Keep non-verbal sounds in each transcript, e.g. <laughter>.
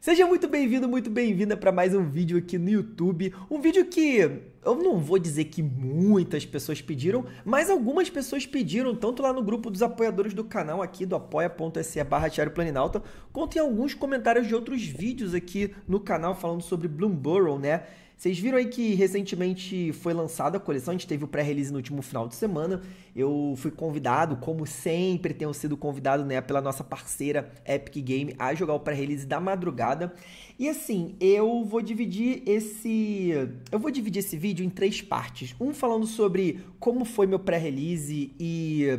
Seja muito bem-vindo, muito bem-vinda para mais um vídeo aqui no YouTube. Um vídeo que eu não vou dizer que muitas pessoas pediram, mas algumas pessoas pediram, tanto lá no grupo dos apoiadores do canal aqui do apoia.se barra Tiago Planinalta, quanto em alguns comentários de outros vídeos aqui no canal falando sobre Bloomborough, né? Vocês viram aí que recentemente foi lançada a coleção, a gente teve o pré-release no último final de semana. Eu fui convidado, como sempre tenho sido convidado, né, pela nossa parceira Epic Game a jogar o pré-release da madrugada. E assim, eu vou dividir esse eu vou dividir esse vídeo em três partes. Um falando sobre como foi meu pré-release e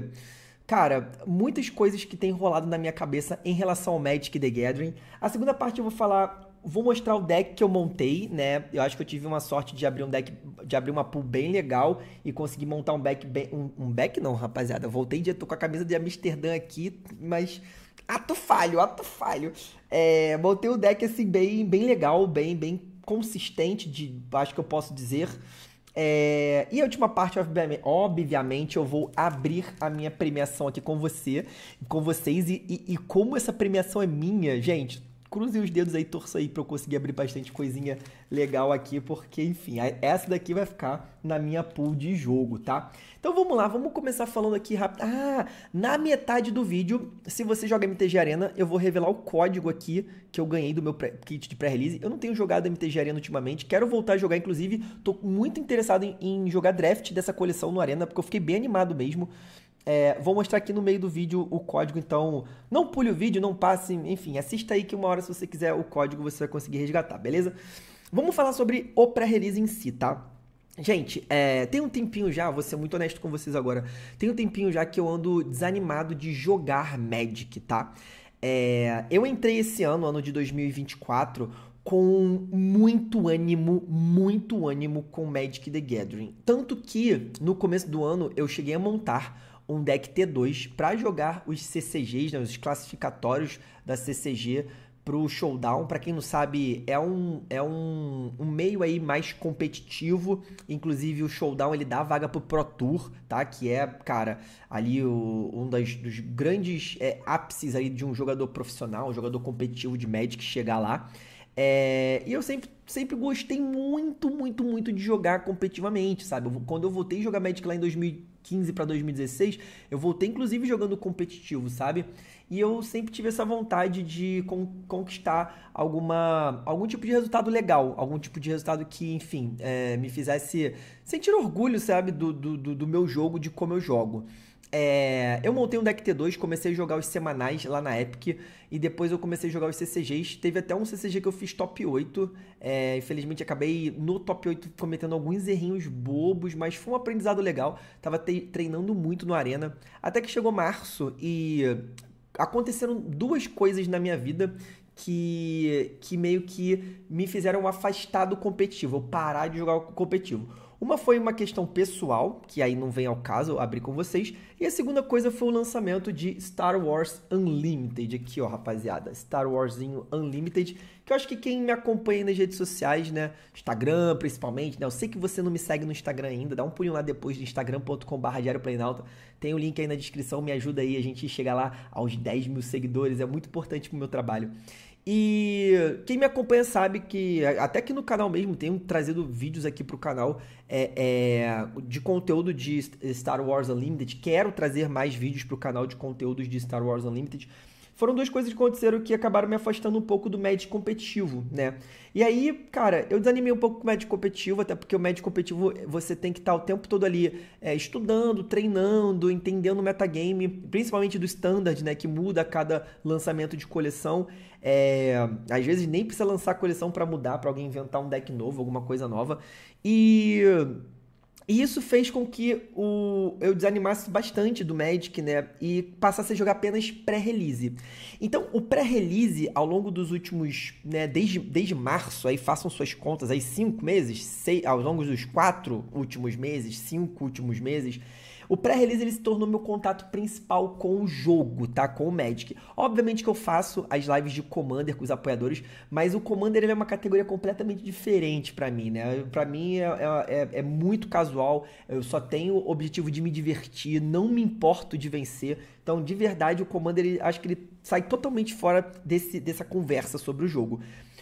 Cara, muitas coisas que tem rolado na minha cabeça em relação ao Magic the Gathering. A segunda parte eu vou falar vou mostrar o deck que eu montei, né? Eu acho que eu tive uma sorte de abrir um deck, de abrir uma pool bem legal e conseguir montar um deck bem. Um, um deck não, rapaziada. Eu voltei de. tô com a camisa de Amsterdã aqui, mas. Ato falho, ato falho. É, montei um deck assim, bem, bem legal, bem, bem consistente, de, acho que eu posso dizer. É, e a última parte, obviamente, eu vou abrir a minha premiação aqui com você, com vocês. E, e, e como essa premiação é minha, gente, cruzem os dedos aí, torça aí para eu conseguir abrir bastante coisinha legal aqui, porque enfim, essa daqui vai ficar na minha pool de jogo, tá? Então vamos lá, vamos começar falando aqui rápido. Ah, na metade do vídeo, se você joga MTG Arena, eu vou revelar o código aqui que eu ganhei do meu kit de pré-release. Eu não tenho jogado MTG Arena ultimamente, quero voltar a jogar, inclusive, tô muito interessado em, em jogar draft dessa coleção no Arena, porque eu fiquei bem animado mesmo. É, vou mostrar aqui no meio do vídeo o código, então não pule o vídeo, não passe, enfim, assista aí que uma hora, se você quiser o código, você vai conseguir resgatar, beleza? Vamos falar sobre o pré-release em si, tá? Gente, é, tem um tempinho já, vou ser muito honesto com vocês agora. Tem um tempinho já que eu ando desanimado de jogar Magic, tá? É, eu entrei esse ano, ano de 2024, com muito ânimo, muito ânimo com Magic the Gathering. Tanto que no começo do ano eu cheguei a montar um deck T2 para jogar os CCGs, né, os classificatórios da CCG para o showdown. Para quem não sabe, é um é um, um meio aí mais competitivo. Inclusive o showdown ele dá vaga pro Pro Tour, tá? Que é, cara, ali o, um das, dos grandes é, ápices aí de um jogador profissional, um jogador competitivo de Magic chegar lá. É, e eu sempre, sempre gostei muito, muito, muito de jogar competitivamente, sabe? Quando eu voltei a jogar Magic lá em 2015 para 2016, eu voltei inclusive jogando competitivo, sabe? E eu sempre tive essa vontade de con conquistar alguma, algum tipo de resultado legal, algum tipo de resultado que, enfim, é, me fizesse sentir orgulho, sabe, do, do, do meu jogo, de como eu jogo. É, eu montei um deck T2, comecei a jogar os semanais lá na Epic e depois eu comecei a jogar os CCGs. Teve até um CCG que eu fiz top 8. É, infelizmente acabei no top 8 cometendo alguns errinhos bobos, mas foi um aprendizado legal. Tava treinando muito no Arena. Até que chegou março e aconteceram duas coisas na minha vida que, que meio que me fizeram afastar do competitivo, eu parar de jogar competitivo. Uma foi uma questão pessoal, que aí não vem ao caso abrir com vocês. E a segunda coisa foi o lançamento de Star Wars Unlimited, aqui ó, rapaziada. Star Warsinho Unlimited, que eu acho que quem me acompanha nas redes sociais, né? Instagram, principalmente, né? Eu sei que você não me segue no Instagram ainda, dá um pulinho lá depois de instagram.com.br diárioplanalto. Tem o um link aí na descrição, me ajuda aí a gente chegar lá aos 10 mil seguidores, é muito importante pro meu trabalho. E quem me acompanha sabe que, até que no canal mesmo, tenho trazido vídeos aqui para o canal é, é, de conteúdo de Star Wars Unlimited. Quero trazer mais vídeos para o canal de conteúdos de Star Wars Unlimited foram duas coisas que aconteceram que acabaram me afastando um pouco do médio competitivo, né? E aí, cara, eu desanimei um pouco com o médio competitivo, até porque o médio competitivo você tem que estar o tempo todo ali é, estudando, treinando, entendendo o metagame, principalmente do standard, né? Que muda a cada lançamento de coleção. É, às vezes nem precisa lançar a coleção para mudar, para alguém inventar um deck novo, alguma coisa nova. E e isso fez com que o, eu desanimasse bastante do Magic, né? E passasse a jogar apenas pré-release. Então, o pré-release, ao longo dos últimos, né, desde, desde março, aí façam suas contas, aí cinco meses, seis, ao longo dos quatro últimos meses, cinco últimos meses, o pré-release ele se tornou meu contato principal com o jogo, tá? Com o Magic. Obviamente que eu faço as lives de Commander com os apoiadores, mas o Commander é uma categoria completamente diferente para mim, né? Para mim é, é, é, é, muito casual, eu só tenho o objetivo de me divertir, não me importo de vencer. Então, de verdade, o Commander, ele, acho que ele sai totalmente fora desse, dessa conversa sobre o jogo.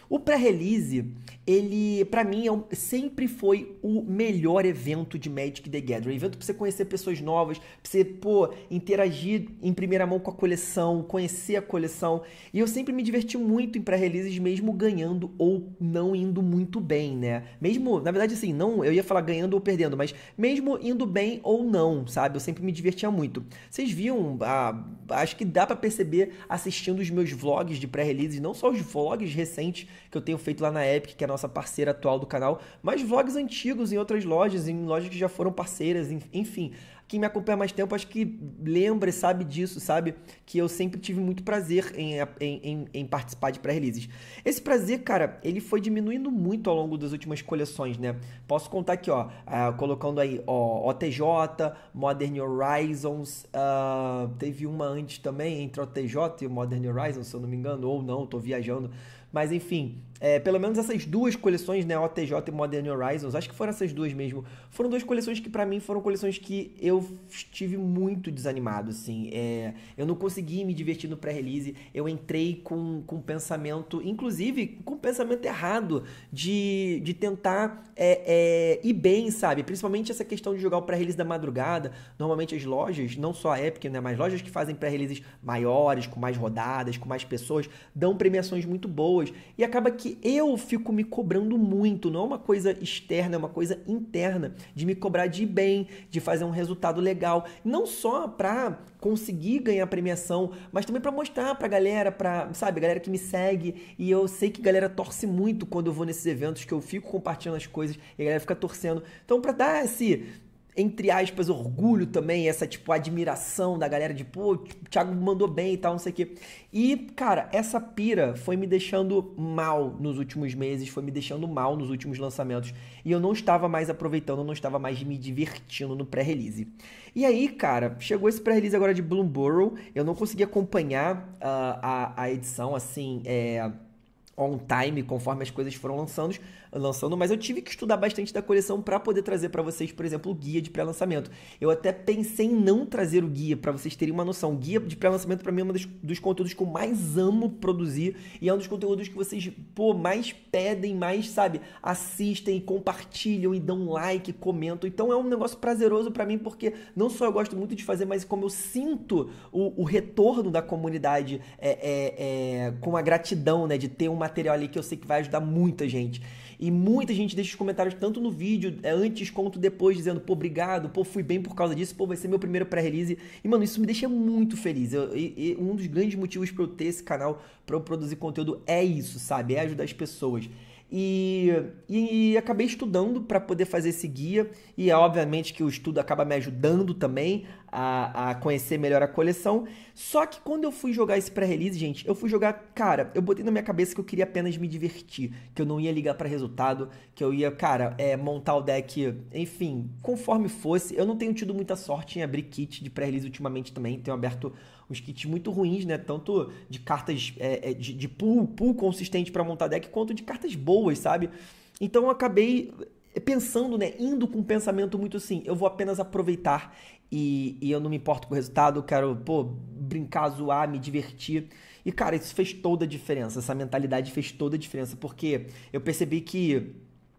O pré-release, ele, para mim, é um, sempre foi o melhor evento de Magic the Gathering. Evento pra você conhecer pessoas novas, pra você, pô, interagir em primeira mão com a coleção, conhecer a coleção. E eu sempre me diverti muito em pré-releases, mesmo ganhando ou não indo muito bem, né? Mesmo, na verdade, assim, não, eu ia falar ganhando ou perdendo, mas mesmo indo bem ou não, sabe? Eu sempre me divertia muito. Vocês viam, ah, acho que dá para perceber assistindo os meus vlogs de pré-releases, não só os vlogs recentes, que eu tenho feito lá na Epic, que é a nossa parceira atual do canal, mas vlogs antigos em outras lojas, em lojas que já foram parceiras, enfim. Quem me acompanha mais tempo, acho que lembra e sabe disso, sabe? Que eu sempre tive muito prazer em, em, em, em participar de pré-releases. Esse prazer, cara, ele foi diminuindo muito ao longo das últimas coleções, né? Posso contar aqui, ó, uh, colocando aí, ó, OTJ, Modern Horizons, uh, teve uma antes também, entre OTJ e Modern Horizons, se eu não me engano, ou não, tô viajando. Mas enfim, é, pelo menos essas duas coleções, né, OTJ e Modern Horizons, acho que foram essas duas mesmo, foram duas coleções que para mim foram coleções que eu estive muito desanimado, assim, é, eu não consegui me divertir no pré-release, eu entrei com, com pensamento, inclusive com pensamento errado, de, de tentar é, é, ir bem, sabe, principalmente essa questão de jogar o pré-release da madrugada, normalmente as lojas, não só a Epic, né, mas lojas que fazem pré-releases maiores, com mais rodadas, com mais pessoas, dão premiações muito boas, e acaba que que eu fico me cobrando muito, não é uma coisa externa, é uma coisa interna, de me cobrar de ir bem, de fazer um resultado legal, não só para conseguir ganhar premiação, mas também para mostrar para galera, para, sabe, galera que me segue, e eu sei que galera torce muito quando eu vou nesses eventos que eu fico compartilhando as coisas e a galera fica torcendo. Então, para dar esse entre aspas, orgulho também, essa, tipo, admiração da galera de, pô, o Thiago mandou bem e tal, não sei o quê. E, cara, essa pira foi me deixando mal nos últimos meses, foi me deixando mal nos últimos lançamentos. E eu não estava mais aproveitando, eu não estava mais me divertindo no pré-release. E aí, cara, chegou esse pré-release agora de Bloomborough, eu não consegui acompanhar uh, a, a edição, assim, é on time, conforme as coisas foram lançando, lançando, mas eu tive que estudar bastante da coleção para poder trazer para vocês, por exemplo, o guia de pré-lançamento. Eu até pensei em não trazer o guia para vocês terem uma noção. O guia de pré-lançamento para mim é um dos, dos, conteúdos que eu mais amo produzir e é um dos conteúdos que vocês, pô, mais pedem, mais, sabe, assistem, compartilham e dão like, comentam. Então é um negócio prazeroso para mim porque não só eu gosto muito de fazer, mas como eu sinto o, o retorno da comunidade é, é, é, com a gratidão, né, de ter um material ali que eu sei que vai ajudar muita gente. E muita gente deixa os comentários tanto no vídeo, é, antes quanto depois, dizendo, pô, obrigado, pô, fui bem por causa disso, pô, vai ser meu primeiro pré-release. E, mano, isso me deixa muito feliz. Eu, e, um dos grandes motivos para eu ter esse canal, para eu produzir conteúdo, é isso, sabe? É ajudar as pessoas. E, e, e acabei estudando para poder fazer esse guia, e é obviamente que o estudo acaba me ajudando também a, a conhecer melhor a coleção. Só que quando eu fui jogar esse pré-release, gente, eu fui jogar, cara, eu botei na minha cabeça que eu queria apenas me divertir, que eu não ia ligar para resultado, que eu ia, cara, é, montar o deck, enfim, conforme fosse. Eu não tenho tido muita sorte em abrir kit de pré-release ultimamente também, tenho aberto uns kits muito ruins, né? Tanto de cartas é, é de, de pool, pool consistente para montar deck, quanto de cartas boas, sabe? Então eu acabei pensando, né? Indo com um pensamento muito assim, eu vou apenas aproveitar e, e eu não me importo com o resultado, eu quero, pô, brincar, zoar, me divertir. E, cara, isso fez toda a diferença. Essa mentalidade fez toda a diferença, porque eu percebi que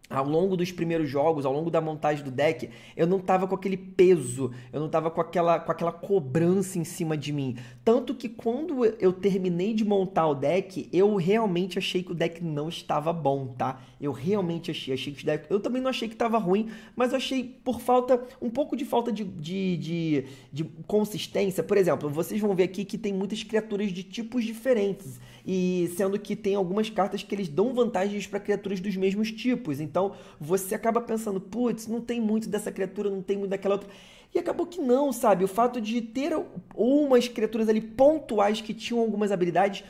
ao longo dos primeiros jogos, ao longo da montagem do deck, eu não tava com aquele peso, eu não tava com aquela, com aquela cobrança em cima de mim. Tanto que quando eu terminei de montar o deck, eu realmente achei que o deck não estava bom, tá? Eu realmente achei, achei que o deck. Eu também não achei que estava ruim, mas eu achei por falta, um pouco de falta de, de, de, de consistência. Por exemplo, vocês vão ver aqui que tem muitas criaturas de tipos diferentes, e sendo que tem algumas cartas que eles dão vantagens para criaturas dos mesmos tipos. Então, então você acaba pensando, putz, não tem muito dessa criatura, não tem muito daquela outra. E acabou que não, sabe? O fato de ter umas criaturas ali pontuais que tinham algumas habilidades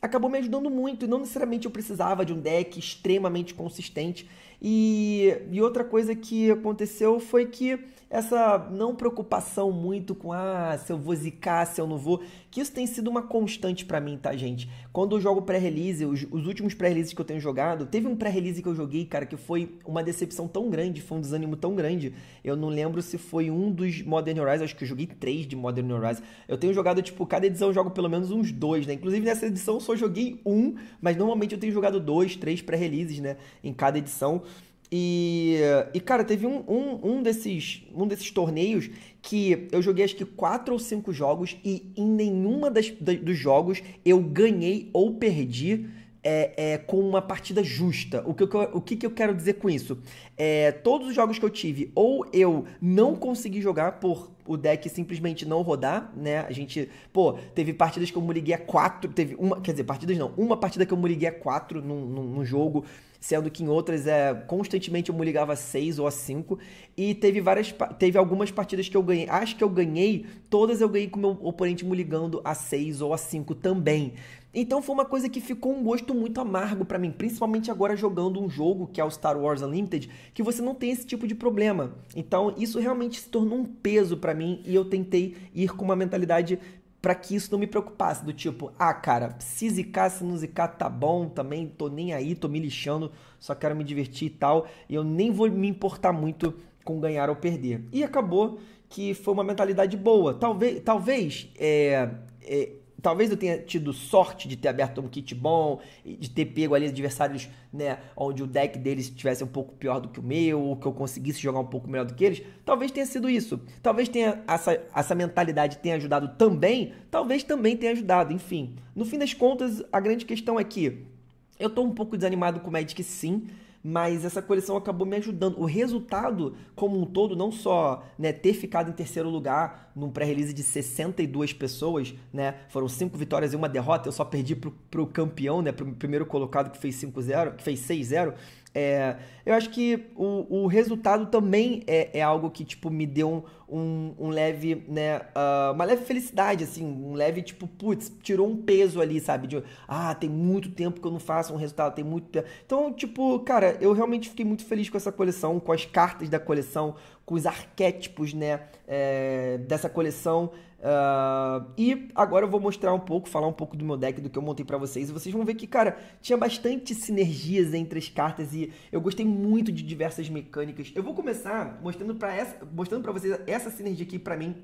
acabou me ajudando muito. E não necessariamente eu precisava de um deck extremamente consistente. E, e outra coisa que aconteceu foi que essa não preocupação muito com ah, se eu vou zicar, se eu não vou, que isso tem sido uma constante para mim, tá, gente? Quando eu jogo pré-release, os, os, últimos pré-releases que eu tenho jogado, teve um pré-release que eu joguei, cara, que foi uma decepção tão grande, foi um desânimo tão grande. Eu não lembro se foi um dos Modern Horizons, acho que eu joguei três de Modern Horizons. Eu tenho jogado, tipo, cada edição eu jogo pelo menos uns dois, né? Inclusive nessa edição eu só joguei um, mas normalmente eu tenho jogado dois, três pré-releases, né, em cada edição. E, e cara, teve um, um, um, desses, um desses torneios que eu joguei acho que quatro ou cinco jogos e em nenhuma das, da, dos jogos eu ganhei ou perdi é, é, com uma partida justa. O que, eu, o que, que eu quero dizer com isso? É, todos os jogos que eu tive, ou eu não consegui jogar por o deck simplesmente não rodar, né? A gente, pô, teve partidas que eu muriguei é a 4, teve uma, quer dizer, partidas não, uma partida que eu muriguei a 4 num, jogo, sendo que em outras é constantemente eu murigava a 6 ou a 5, e teve várias teve algumas partidas que eu ganhei, acho que eu ganhei, todas eu ganhei com meu oponente murigando a 6 ou a 5 também. Então foi uma coisa que ficou um gosto muito amargo para mim, principalmente agora jogando um jogo que é o Star Wars Unlimited, que você não tem esse tipo de problema. Então isso realmente se tornou um peso para para mim e eu tentei ir com uma mentalidade para que isso não me preocupasse, do tipo, ah, cara, se zicar, se não zicar, tá bom, também tô nem aí, tô me lixando, só quero me divertir e tal, e eu nem vou me importar muito com ganhar ou perder. E acabou que foi uma mentalidade boa. Talvez, talvez é, é, Talvez eu tenha tido sorte de ter aberto um kit bom, de ter pego ali adversários, né, onde o deck deles estivesse um pouco pior do que o meu, ou que eu conseguisse jogar um pouco melhor do que eles. Talvez tenha sido isso. Talvez tenha essa, essa mentalidade tenha ajudado também, talvez também tenha ajudado, enfim. No fim das contas, a grande questão é que eu estou um pouco desanimado com o Magic sim, mas essa coleção acabou me ajudando. O resultado, como um todo, não só né, ter ficado em terceiro lugar num pré-release de 62 pessoas, né? Foram cinco vitórias e uma derrota, eu só perdi pro, pro campeão, né? Pro primeiro colocado que fez 5-0, que fez 6-0. É, eu acho que o, o resultado também é, é algo que, tipo, me deu um, um, um leve, né, uh, uma leve felicidade, assim, um leve, tipo, putz, tirou um peso ali, sabe? De, ah, tem muito tempo que eu não faço um resultado, tem muito tempo. Então, tipo, cara, eu realmente fiquei muito feliz com essa coleção, com as cartas da coleção, com os arquétipos, né, é, dessa coleção. Uh, e agora eu vou mostrar um pouco, falar um pouco do meu deck, do que eu montei para vocês. E vocês vão ver que, cara, tinha bastante sinergias entre as cartas e eu gostei muito de diversas mecânicas. Eu vou começar mostrando para essa, mostrando vocês essa sinergia aqui para mim,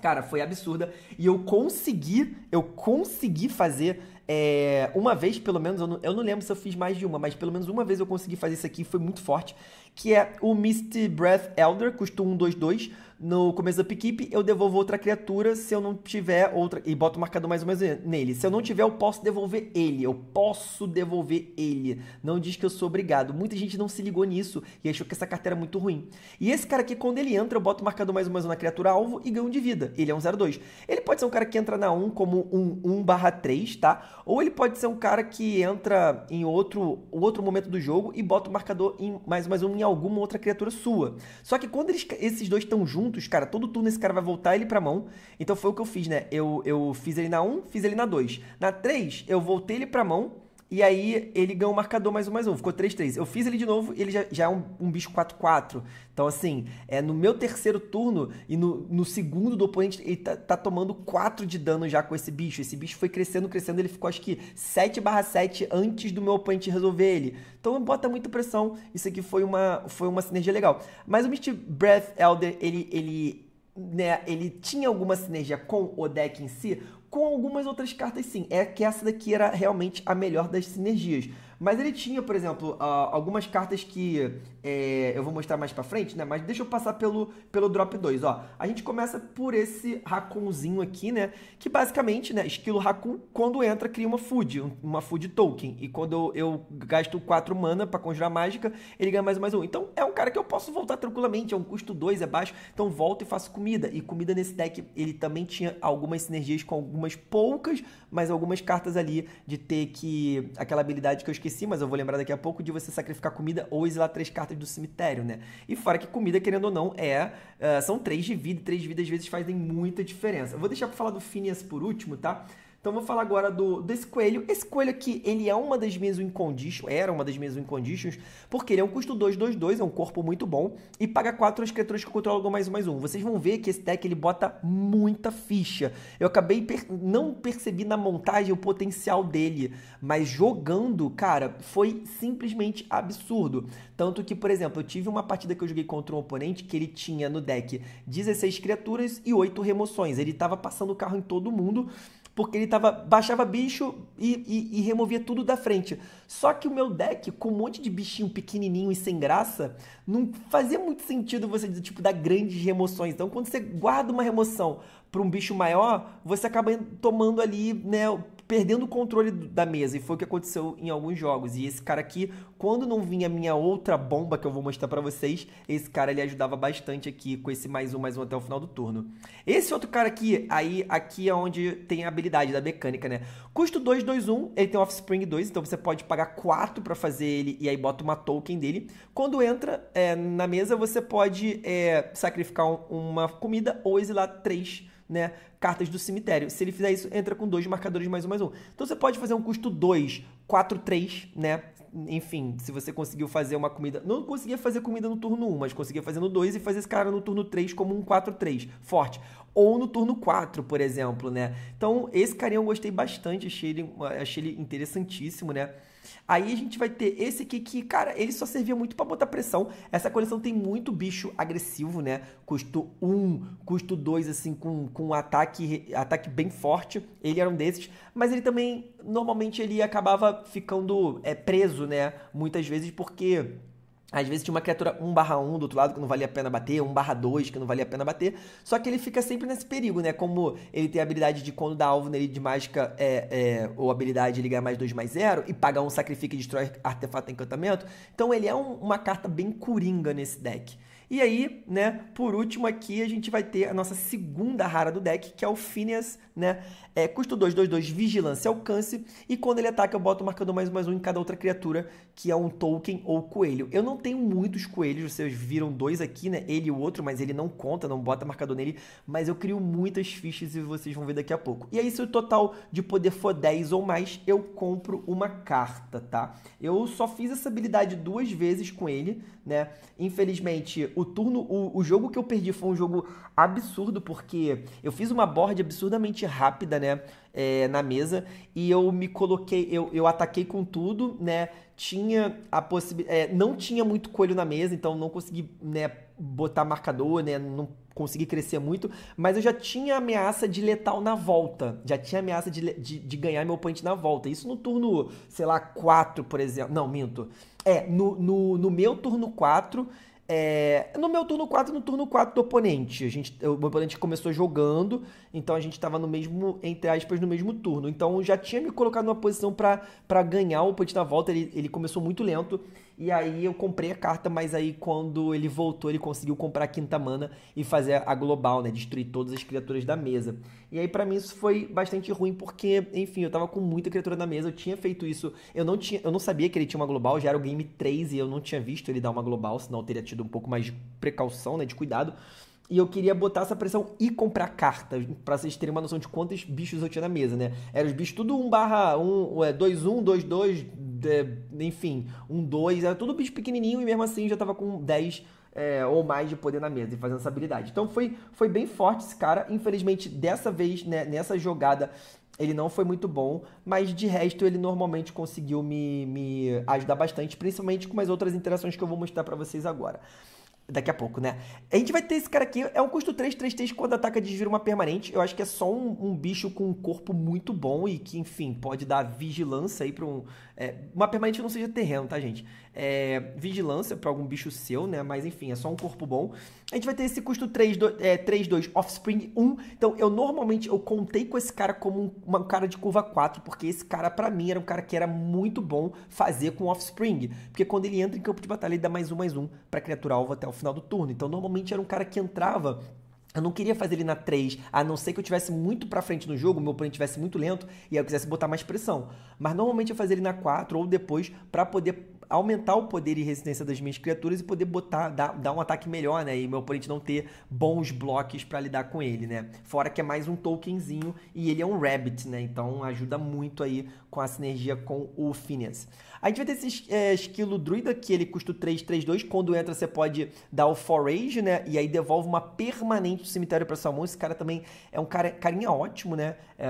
cara, foi absurda e eu consegui, eu consegui fazer é, uma vez pelo menos. Eu não, eu não, lembro se eu fiz mais de uma, mas pelo menos uma vez eu consegui fazer isso aqui. Foi muito forte, que é o Misty Breath Elder, custou um 2 2 no começo da equipe, eu devolvo outra criatura se eu não tiver outra. E boto o marcador mais ou menos nele. Se eu não tiver, eu posso devolver ele. Eu posso devolver ele. Não diz que eu sou obrigado. Muita gente não se ligou nisso e achou que essa carta era é muito ruim. E esse cara aqui, quando ele entra, eu boto o marcador mais ou menos na criatura alvo e ganho um de vida. Ele é um 0-2. Ele pode ser um cara que entra na 1 como um 1/3, tá? Ou ele pode ser um cara que entra em outro, outro momento do jogo e bota o marcador em mais ou menos um em alguma outra criatura sua. Só que quando eles, esses dois estão juntos, juntos, cara, todo turno esse cara vai voltar ele pra mão. Então foi o que eu fiz, né? Eu, eu fiz ele na 1, fiz ele na 2. Na 3, eu voltei ele pra mão e aí ele ganhou o marcador mais um, mais um. Ficou 3-3. Eu fiz ele de novo ele já, já é um, um bicho 4-4. Então, assim, é no meu terceiro turno e no, no segundo do oponente, ele tá, tá, tomando 4 de dano já com esse bicho. Esse bicho foi crescendo, crescendo. Ele ficou, acho que, 7 7 antes do meu oponente resolver ele. Então, bota muita pressão. Isso aqui foi uma, foi uma sinergia legal. Mas o Mist Breath Elder, ele... ele né, ele tinha alguma sinergia com o deck em si, com algumas outras cartas sim. É que essa daqui era realmente a melhor das sinergias. Mas ele tinha, por exemplo, algumas cartas que é, eu vou mostrar mais pra frente, né? Mas deixa eu passar pelo, pelo drop 2, ó. A gente começa por esse Rakunzinho aqui, né? Que basicamente, né? Esquilo Rakun, quando entra, cria uma food, uma food token. E quando eu, eu gasto 4 mana para conjurar mágica, ele ganha mais mais um. Então é um cara que eu posso voltar tranquilamente, é um custo 2, é baixo. Então volto e faço comida. E comida nesse deck, ele também tinha algumas sinergias com algumas poucas, mas algumas cartas ali de ter que... Aquela habilidade que eu esqueci esqueci, mas eu vou lembrar daqui a pouco, de você sacrificar comida ou exilar três cartas do cemitério, né? E fora que comida, querendo ou não, é. Uh, são três de vida, e três de vida às vezes fazem muita diferença. Eu vou deixar pra falar do Phineas por último, tá? Então vou falar agora do desse coelho. Esse coelho aqui, ele é uma das minhas win era uma das minhas win conditions, porque ele é um custo 222, é um corpo muito bom, e paga 4 as criaturas que controlam mais um mais um. Vocês vão ver que esse deck ele bota muita ficha. Eu acabei per não percebi na montagem o potencial dele, mas jogando, cara, foi simplesmente absurdo. Tanto que, por exemplo, eu tive uma partida que eu joguei contra um oponente que ele tinha no deck 16 criaturas e 8 remoções. Ele estava passando o carro em todo mundo porque ele tava, baixava bicho e, e, e, removia tudo da frente. Só que o meu deck, com um monte de bichinho pequenininho e sem graça, não fazia muito sentido você, tipo, dar grandes remoções. Então, quando você guarda uma remoção para um bicho maior, você acaba tomando ali, né, perdendo o controle da mesa. E foi o que aconteceu em alguns jogos. E esse cara aqui, quando não vinha a minha outra bomba que eu vou mostrar para vocês, esse cara ele ajudava bastante aqui com esse mais um, mais um até o final do turno. Esse outro cara aqui, aí aqui é onde tem a habilidade da mecânica, né? Custo 2, 2, 1, ele tem Offspring 2, então você pode pagar 4 para fazer ele e aí bota uma token dele. Quando entra é, na mesa, você pode é, sacrificar uma comida ou exilar 3 né, cartas do cemitério. Se ele fizer isso, entra com dois marcadores mais um mais um. Então você pode fazer um custo 2, 4, 3, né? Enfim, se você conseguiu fazer uma comida. Não conseguia fazer comida no turno 1, um, mas conseguia fazer no 2 e fazer esse cara no turno 3 como um 4-3, forte. Ou no turno 4, por exemplo, né? Então, esse carinha eu gostei bastante, achei ele, achei ele interessantíssimo, né? Aí a gente vai ter esse aqui que, cara, ele só servia muito para botar pressão. Essa coleção tem muito bicho agressivo, né? Custo 1, um, custo 2, assim, com, com um ataque, ataque bem forte. Ele era um desses. Mas ele também, normalmente, ele acabava ficando é, preso, né? Muitas vezes porque às vezes tinha uma criatura 1 barra 1 do outro lado que não valia a pena bater, 1 barra 2 que não valia a pena bater. Só que ele fica sempre nesse perigo, né? Como ele tem a habilidade de quando dá alvo nele de mágica é, é, ou habilidade ele ganha mais 2 mais 0 e pagar um sacrifício e destrói artefato e encantamento. Então ele é um, uma carta bem coringa nesse deck. E aí, né, por último aqui, a gente vai ter a nossa segunda rara do deck, que é o Phineas, né? É, custo 2, 2, 2, vigilância alcance. E quando ele ataca, eu boto marcando mais mais um em cada outra criatura, que é um token ou coelho. Eu não tenho muitos coelhos, vocês viram dois aqui, né? Ele e o outro, mas ele não conta, não bota marcador nele. Mas eu crio muitas fichas e vocês vão ver daqui a pouco. E aí, se o total de poder for 10 ou mais, eu compro uma carta, tá? Eu só fiz essa habilidade duas vezes com ele, né? Infelizmente, o turno, o, o jogo que eu perdi foi um jogo absurdo, porque eu fiz uma board absurdamente rápida, né? É, na mesa e eu me coloquei, eu, eu ataquei com tudo, né? Tinha a possibilidade, é, não tinha muito coelho na mesa, então não consegui, né, botar marcador, né? Não consegui crescer muito, mas eu já tinha ameaça de letal na volta, já tinha ameaça de, de, de ganhar meu point na volta. Isso no turno, sei lá, 4, por exemplo. Não, minto. É, no, no, no meu turno 4. Quatro é, no meu turno 4, no turno 4 do oponente. A gente, o oponente começou jogando, então a gente estava no mesmo, entre aspas, no mesmo turno. Então já tinha me colocado numa posição para ganhar o oponente da volta. Ele, ele começou muito lento e aí eu comprei a carta, mas aí quando ele voltou, ele conseguiu comprar a quinta mana e fazer a global, né? Destruir todas as criaturas da mesa. E aí para mim isso foi bastante ruim porque, enfim, eu tava com muita criatura na mesa, eu tinha feito isso. Eu não tinha, eu não sabia que ele tinha uma global, já era o game 3 e eu não tinha visto ele dar uma global, senão eu teria tido um pouco mais de precaução, né, de cuidado. E eu queria botar essa pressão e comprar cartas, para vocês terem uma noção de quantos bichos eu tinha na mesa, né? eram os bichos tudo 1 barra 1, 2, 1, 2, 2, enfim, 1, 2, era tudo bicho pequenininho e mesmo assim já tava com 10 é, ou mais de poder na mesa e fazendo essa habilidade. Então foi, foi bem forte esse cara, infelizmente dessa vez, né, nessa jogada ele não foi muito bom, mas de resto ele normalmente conseguiu me, me ajudar bastante, principalmente com as outras interações que eu vou mostrar para vocês agora daqui a pouco, né? A gente vai ter esse cara aqui, é um custo 3, 3, 3, quando ataca desvira uma permanente. Eu acho que é só um, um bicho com um corpo muito bom e que, enfim, pode dar vigilância aí para um é, uma permanente não seja terreno, tá, gente? É, vigilância para algum bicho seu, né? Mas enfim, é só um corpo bom. A gente vai ter esse custo 3, 2, é, 3, 2 Offspring 1. Então, eu normalmente eu contei com esse cara como um, uma, um cara de curva 4, porque esse cara, para mim, era um cara que era muito bom fazer com Offspring. Porque quando ele entra em campo de batalha, ele dá mais um, mais um pra criatura alvo até o final do turno. Então, normalmente era um cara que entrava eu não queria fazer ele na 3, a não ser que eu tivesse muito pra frente no jogo, meu oponente tivesse muito lento e eu quisesse botar mais pressão. Mas normalmente eu fazia ele na 4 ou depois para poder aumentar o poder e resistência das minhas criaturas e poder botar dar, dar um ataque melhor, né? E meu oponente não ter bons blocos para lidar com ele, né? Fora que é mais um tokenzinho e ele é um rabbit, né? Então ajuda muito aí com a sinergia com o Phineas. A gente vai ter esse é, esquilo druida, que ele custa 3, 3, 2. Quando entra, você pode dar o forage, né? E aí devolve uma permanente do cemitério pra sua mão. Esse cara também é um cara, carinha ótimo, né? É,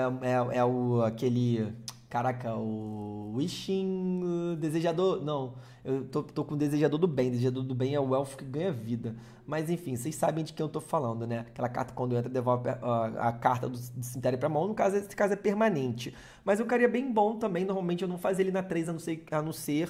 é, é o aquele... Caraca, o Wishing. Uh, desejador. Não, eu tô, tô com o Desejador do Bem. Desejador do Bem é o elfo que ganha vida. Mas enfim, vocês sabem de quem eu tô falando, né? Aquela carta quando entra devolve a, a carta do, do cemitério pra mão. No caso, esse caso é permanente. Mas eu é um bem bom também. Normalmente eu não faz ele na 3, a não ser. A não ser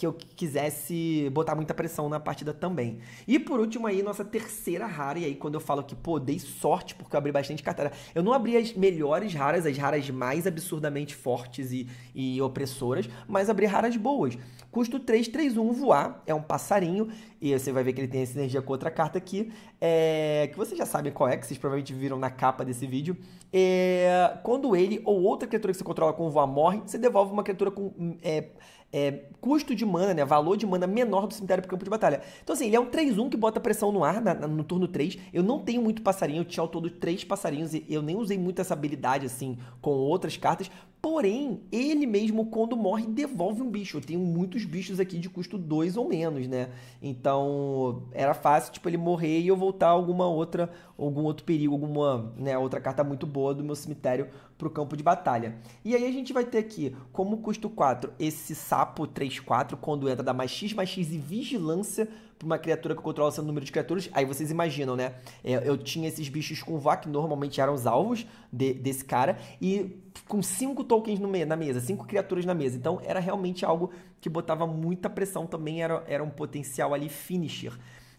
que eu quisesse botar muita pressão na partida também. E por último aí, nossa terceira rara, e aí quando eu falo que, pô, dei sorte porque eu abri bastante carteira. Eu não abri as melhores raras, as raras mais absurdamente fortes e, e opressoras, mas abri raras boas. Custo 1, voar, é um passarinho, e você vai ver que ele tem a sinergia com outra carta aqui, é, que vocês já sabem qual é, que vocês provavelmente viram na capa desse vídeo. É, quando ele ou outra criatura que você controla com voar morre, você devolve uma criatura com... Hum, é, é, custo de mana, né, valor de mana menor do cemitério pro campo de batalha. Então, assim, ele é um 3-1 que bota pressão no ar na, na, no turno 3. Eu não tenho muito passarinho, eu tinha ao todo 3 passarinhos e eu nem usei muito essa habilidade, assim, com outras cartas, Porém, ele mesmo, quando morre, devolve um bicho. Eu tenho muitos bichos aqui de custo 2 ou menos, né? Então, era fácil, tipo, ele morrer e eu voltar alguma outra, algum outro perigo, alguma né, outra carta muito boa do meu cemitério para o campo de batalha. E aí a gente vai ter aqui, como custo 4, esse sapo 3-4, quando entra, dá mais X, mais X e vigilância pra uma criatura que controla seu número de criaturas. Aí vocês imaginam, né? É, eu tinha esses bichos com vá, que normalmente eram os alvos de, desse cara, e com cinco tokens me na mesa, cinco criaturas na mesa. Então era realmente algo que botava muita pressão também, era, era um potencial ali finisher.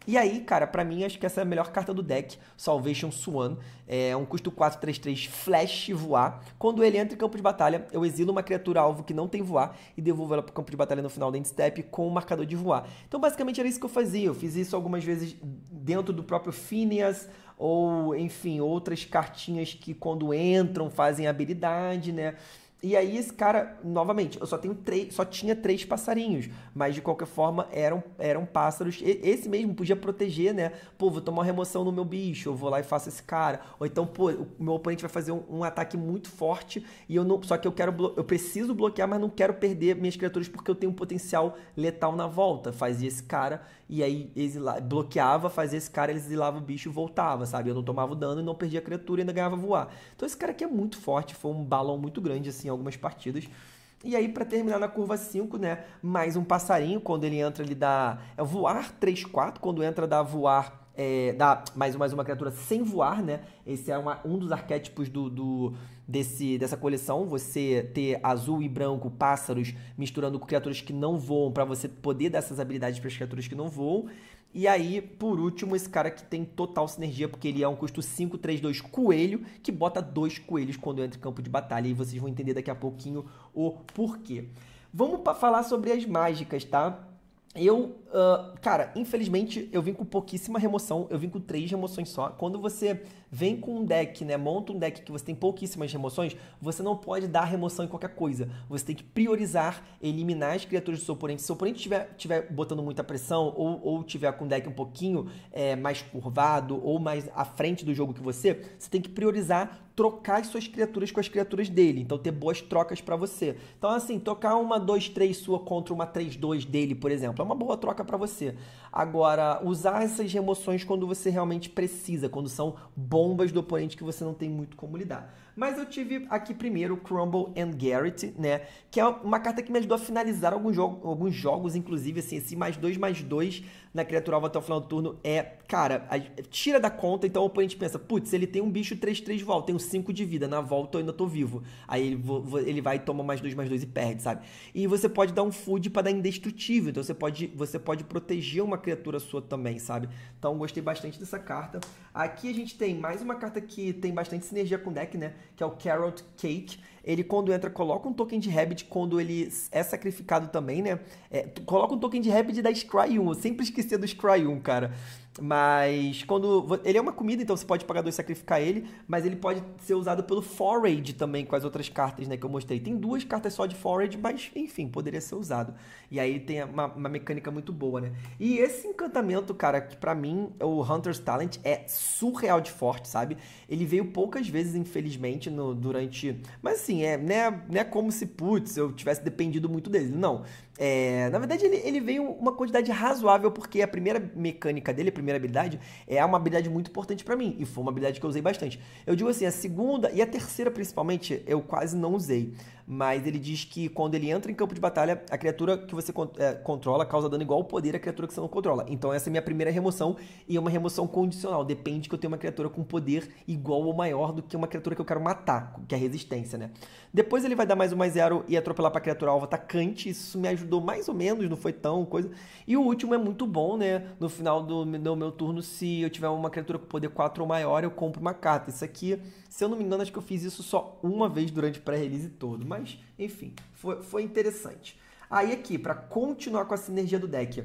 E aí, cara, para mim acho que essa é a melhor carta do deck, Salvation Swan. É um custo 4-3-3 flash voar. Quando ele entra em campo de batalha, eu exilo uma criatura alvo que não tem voar e devolvo ela pro campo de batalha no final da endstep com o um marcador de voar. Então, basicamente era isso que eu fazia. Eu fiz isso algumas vezes dentro do próprio Phineas ou, enfim, outras cartinhas que quando entram fazem habilidade, né? E aí esse cara, novamente, eu só tenho três, só tinha três passarinhos, mas de qualquer forma eram eram pássaros. E, esse mesmo podia proteger, né? Pô, vou tomar uma remoção no meu bicho, eu vou lá e faço esse cara. Ou então, pô, o meu oponente vai fazer um, um ataque muito forte e eu não, só que eu quero eu preciso bloquear, mas não quero perder minhas criaturas porque eu tenho um potencial letal na volta. Fazia esse cara e aí exila, bloqueava, fazia esse cara, ele exilava o bicho e voltava, sabe? Eu não tomava dano e não perdia a criatura e ainda ganhava voar. Então esse cara aqui é muito forte, foi um balão muito grande, assim, em algumas partidas. E aí, para terminar na curva 5, né? Mais um passarinho, quando ele entra, ele dá. É voar 3-4, quando entra, dá voar é, da mais, mais uma criatura sem voar, né? Esse é uma, um dos arquétipos do, do, desse, dessa coleção. Você ter azul e branco, pássaros, misturando com criaturas que não voam, para você poder dar essas habilidades para as criaturas que não voam. E aí, por último, esse cara que tem total sinergia, porque ele é um custo 5, 3, 2 coelho, que bota dois coelhos quando entra em campo de batalha. E vocês vão entender daqui a pouquinho o porquê. Vamos para falar sobre as mágicas, tá? Eu Uh, cara, infelizmente eu vim com pouquíssima remoção, eu vim com três remoções só. Quando você vem com um deck, né, monta um deck que você tem pouquíssimas remoções, você não pode dar remoção em qualquer coisa. Você tem que priorizar, eliminar as criaturas do seu oponente. Se o seu oponente estiver tiver botando muita pressão ou, ou tiver com um deck um pouquinho é, mais curvado ou mais à frente do jogo que você, você tem que priorizar trocar as suas criaturas com as criaturas dele. Então, ter boas trocas para você. Então, assim, trocar uma 2-3 sua contra uma 3-2 dele, por exemplo, é uma boa troca troca para você. Agora, usar essas remoções quando você realmente precisa, quando são bombas do oponente que você não tem muito como lidar. Mas eu tive aqui primeiro Crumble and Garrett, né? Que é uma carta que me ajudou a finalizar alguns, alguns jogos, inclusive, assim, esse mais dois, mais dois na criatura alva até o final do turno é, cara, a, tira da conta, então o oponente pensa, putz, ele tem um bicho 3-3 volta, tem um 5 de vida, na volta eu ainda tô vivo. Aí ele, vo, ele vai e toma mais dois, mais dois e perde, sabe? E você pode dar um food para dar indestrutível, então você pode, você pode proteger uma criatura sua também, sabe? Então gostei bastante dessa carta. Aqui a gente tem mais uma carta que tem bastante sinergia com o deck, né? que é o Carrot Cake. Ele, quando entra, coloca um token de Rabbit quando ele é sacrificado também, né? É, coloca um token de Rabbit da Scry 1. Eu sempre esqueci do Scry 1, cara. Mas quando. Ele é uma comida, então você pode pagar dois e sacrificar ele, mas ele pode ser usado pelo Forage também, com as outras cartas né, que eu mostrei. Tem duas cartas só de Forage, mas enfim, poderia ser usado. E aí tem uma, uma mecânica muito boa, né? E esse encantamento, cara, que para mim, o Hunter's Talent é surreal de forte, sabe? Ele veio poucas vezes, infelizmente, no, durante. Mas assim, é, né, né como se, putz, eu tivesse dependido muito dele. Não. É, na uhum. verdade, ele, ele veio uma quantidade razoável, porque a primeira mecânica dele, a primeira habilidade, é uma habilidade muito importante para mim. E foi uma habilidade que eu usei bastante. Eu digo assim, a segunda e a terceira, principalmente, eu quase não usei. Mas ele diz que quando ele entra em campo de batalha, a criatura que você é, controla causa dano igual ao poder à criatura que você não controla. Então essa é a minha primeira remoção e é uma remoção condicional. Depende que eu tenha uma criatura com poder igual ou maior do que uma criatura que eu quero matar, que é resistência, né? Depois ele vai dar mais um mais zero e atropelar pra criatura alvo atacante. Isso me ajudou mais ou menos, não foi tão coisa. E o último é muito bom, né? No final do, do meu turno, se eu tiver uma criatura com poder 4 ou maior, eu compro uma carta. Isso aqui, se eu não me engano, acho que eu fiz isso só uma vez durante o pré-release todo mas enfim, foi, foi interessante. Aí aqui, para continuar com a sinergia do deck,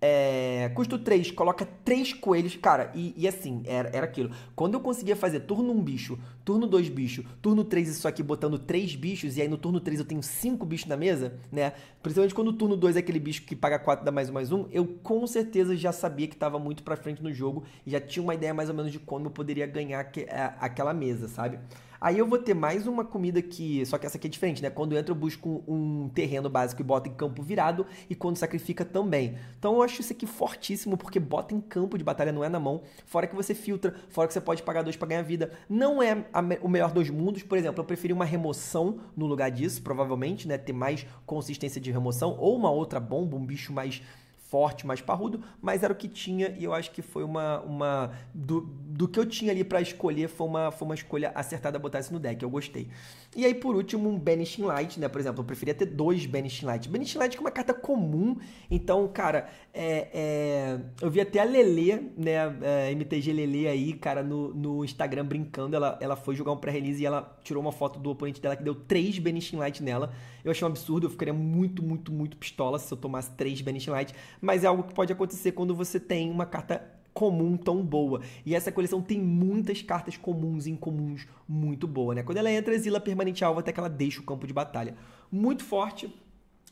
é, custo 3, coloca 3 coelhos. Cara, e, e, assim, era, era aquilo. Quando eu conseguia fazer turno 1 bicho, turno 2 bicho, turno 3 isso aqui botando 3 bichos, e aí no turno 3 eu tenho 5 bichos na mesa, né? Principalmente quando o turno 2 é aquele bicho que paga 4 dá mais um mais um, eu com certeza já sabia que tava muito pra frente no jogo e já tinha uma ideia mais ou menos de como eu poderia ganhar que, a, aquela mesa, sabe? Aí eu vou ter mais uma comida que. Só que essa aqui é diferente, né? Quando entra, eu busco um terreno básico e bota em campo virado, e quando sacrifica também. Então eu acho isso aqui fortíssimo, porque bota em campo de batalha, não é na mão. Fora que você filtra, fora que você pode pagar dois para ganhar vida. Não é a, o melhor dos mundos, por exemplo, eu preferi uma remoção no lugar disso, provavelmente, né? Ter mais consistência de remoção, ou uma outra bomba, um bicho mais forte, mais parrudo, mas era o que tinha e eu acho que foi uma. uma do, do que eu tinha ali para escolher, foi uma, foi uma escolha acertada botar isso no deck. Eu gostei. E aí, por último, um Banishing Light, né? Por exemplo, eu preferia ter dois Banishing Light. Banishing Light é uma carta comum, então, cara, é, é... eu vi até a Lele, né? É, MTG Lele aí, cara, no, no Instagram brincando. Ela, ela foi jogar um pré-release e ela tirou uma foto do oponente dela que deu três Banishing Light nela. Eu achei um absurdo, eu ficaria muito, muito, muito pistola se eu tomasse três Banishing Light. Mas é algo que pode acontecer quando você tem uma carta comum tão boa. E essa coleção tem muitas cartas comuns e incomuns muito boa, né? Quando ela entra, exila permanente alvo até que ela deixa o campo de batalha. Muito forte.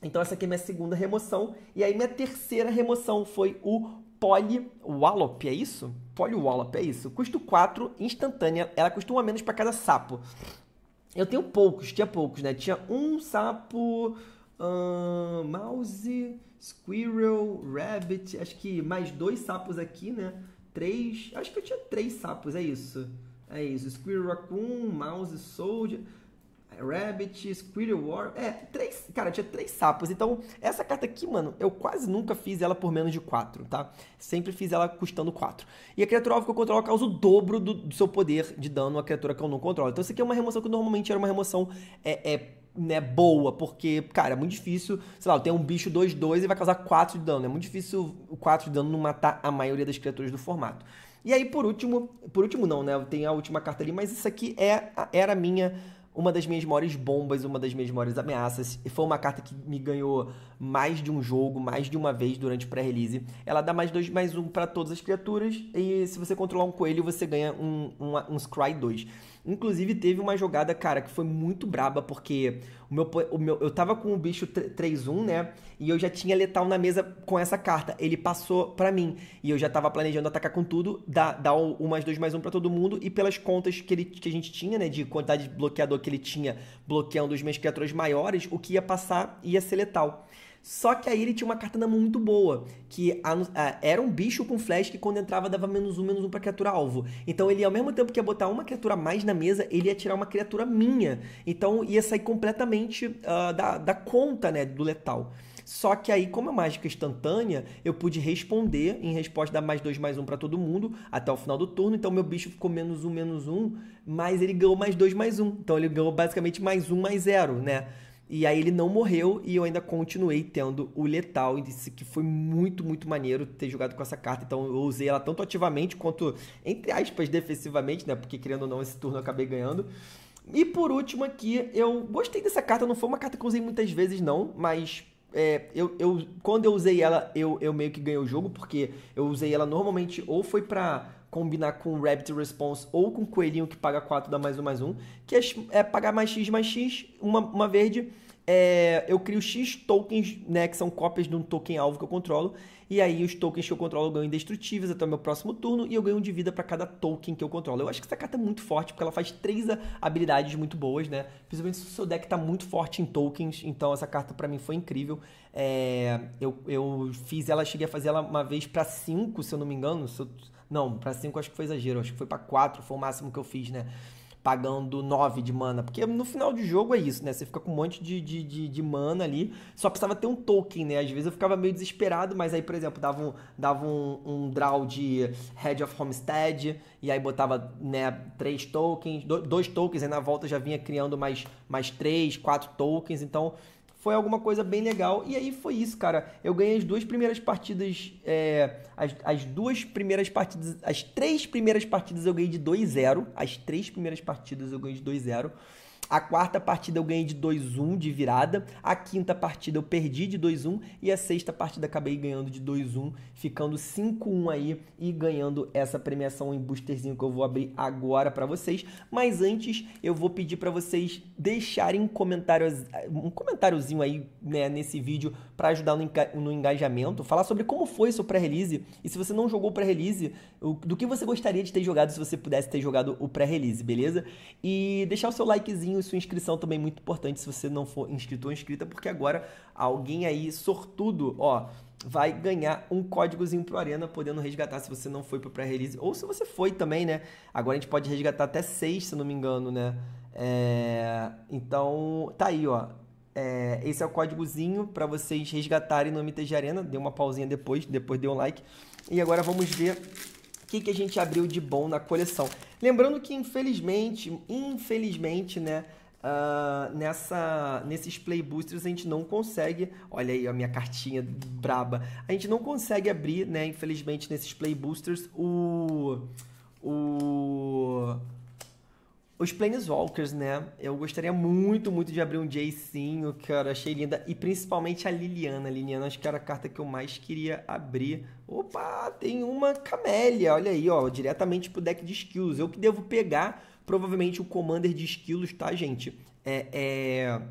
Então essa aqui é minha segunda remoção. E aí minha terceira remoção foi o Poly Wallop, é isso? Poly Wallop, é isso. Custo 4, instantânea. Ela custa 1 a menos para cada sapo. Eu tenho poucos, tinha poucos, né? Tinha um sapo mouse, squirrel, rabbit, acho que mais dois sapos aqui, né? Três, acho que eu tinha três sapos, é isso. É isso, squirrel raccoon, mouse soldier, rabbit, squirrel war, é, três, cara, tinha três sapos. Então, essa carta aqui, mano, eu quase nunca fiz ela por menos de quatro, tá? Sempre fiz ela custando quatro. E a criatura alvo que eu controlo causa o dobro do, do seu poder de dano à criatura que eu não controlo. Então, isso aqui é uma remoção que normalmente era uma remoção é, é né, boa, porque, cara, é muito difícil, sei lá, tem um bicho 2-2 e vai causar 4 de dano. É muito difícil o 4 de dano não matar a maioria das criaturas do formato. E aí, por último, por último não, né? Tem a última carta ali, mas isso aqui é, era minha uma das minhas maiores bombas, uma das minhas maiores ameaças. E foi uma carta que me ganhou mais de um jogo, mais de uma vez durante o pré-release. Ela dá mais dois, mais um para todas as criaturas. E se você controlar um coelho, você ganha um, um, um Scry 2. Inclusive, teve uma jogada, cara, que foi muito braba, porque o meu, o meu, eu tava com o bicho 3-1, né? E eu já tinha letal na mesa com essa carta. Ele passou para mim. E eu já tava planejando atacar com tudo, dar, dar um mais 2 mais um para todo mundo. E pelas contas que, ele, que a gente tinha, né? De quantidade de bloqueador que ele tinha, bloqueando os meus criaturas maiores, o que ia passar ia ser letal. Só que aí ele tinha uma carta na mão muito boa, que a, a, era um bicho com flash que quando entrava dava menos um, menos um pra criatura alvo. Então ele, ao mesmo tempo que ia botar uma criatura mais na mesa, ele ia tirar uma criatura minha. Então ia sair completamente uh, da, da conta, né, do letal. Só que aí, como é mágica instantânea, eu pude responder em resposta dar mais dois, mais um para todo mundo até o final do turno. Então meu bicho ficou menos um, menos um, mas ele ganhou mais dois, mais um. Então ele ganhou basicamente mais um, mais zero, né? E aí ele não morreu e eu ainda continuei tendo o letal. E disse que foi muito, muito maneiro ter jogado com essa carta. Então eu usei ela tanto ativamente quanto, entre aspas, defensivamente, né? Porque querendo ou não, esse turno eu acabei ganhando. E por último aqui, eu gostei dessa carta. Não foi uma carta que eu usei muitas vezes, não, mas é, eu, eu, quando eu usei ela, eu, eu meio que ganhei o jogo, porque eu usei ela normalmente ou foi pra combinar com Rabbit Response ou com Coelhinho que paga 4 dá mais um mais um, que é, é pagar mais X mais X, uma, uma verde. É, eu crio X tokens, né, que são cópias de um token alvo que eu controlo, e aí os tokens que eu controlo ganham indestrutíveis até o meu próximo turno, e eu ganho um de vida para cada token que eu controlo. Eu acho que essa carta é muito forte, porque ela faz três habilidades muito boas, né? Principalmente se o seu deck tá muito forte em tokens, então essa carta para mim foi incrível. É, eu, eu fiz ela, cheguei a fazer ela uma vez para cinco, se eu não me engano, se eu, não, para 5 acho que foi exagero, acho que foi para 4, foi o máximo que eu fiz, né? Pagando 9 de mana. Porque no final de jogo é isso, né? Você fica com um monte de, de, de, de, mana ali. Só precisava ter um token, né? Às vezes eu ficava meio desesperado, mas aí, por exemplo, dava um, dava um, um draw de Head of Homestead. E aí botava, né, 3 tokens, 2 tokens. Aí na volta já vinha criando mais 3, três 4 tokens. Então foi alguma coisa bem legal. E aí foi isso, cara. Eu ganhei as duas primeiras partidas. É, as, as duas primeiras partidas. As três primeiras partidas eu ganhei de 2-0. As três primeiras partidas eu ganhei de 2-0. A quarta partida eu ganhei de 2-1 de virada. A quinta partida eu perdi de 2-1. E a sexta partida acabei ganhando de 2-1, ficando 5-1 aí e ganhando essa premiação em boosterzinho que eu vou abrir agora para vocês. Mas antes eu vou pedir para vocês deixarem um comentário, um comentáriozinho aí né, nesse vídeo para ajudar no engajamento, falar sobre como foi seu pré-release e se você não jogou o pré-release, do que você gostaria de ter jogado se você pudesse ter jogado o pré-release, beleza? E deixar o seu likezinho e sua inscrição também é muito importante se você não for inscrito ou inscrita, porque agora alguém aí sortudo, ó, vai ganhar um códigozinho pro Arena, podendo resgatar se você não foi pro pré-release, ou se você foi também, né? Agora a gente pode resgatar até seis, se não me engano, né? É... Então, tá aí, ó. É, esse é o códigozinho para vocês resgatarem no MTG Arena. Deu uma pausinha depois, depois deu um like. E agora vamos ver o que, que a gente abriu de bom na coleção. Lembrando que, infelizmente, infelizmente, né? Uh, nessa, nesses play boosters a gente não consegue. Olha aí a minha cartinha braba. A gente não consegue abrir, né? Infelizmente, nesses play boosters, o. O os Planeswalkers, né? Eu gostaria muito, muito de abrir um Jacinho, cara. Achei linda. E principalmente a Liliana. A Liliana, acho que era a carta que eu mais queria abrir. Opa, tem uma Camélia. Olha aí, ó. Diretamente pro deck de skills. Eu que devo pegar, provavelmente, o Commander de skills, tá, gente? É. é...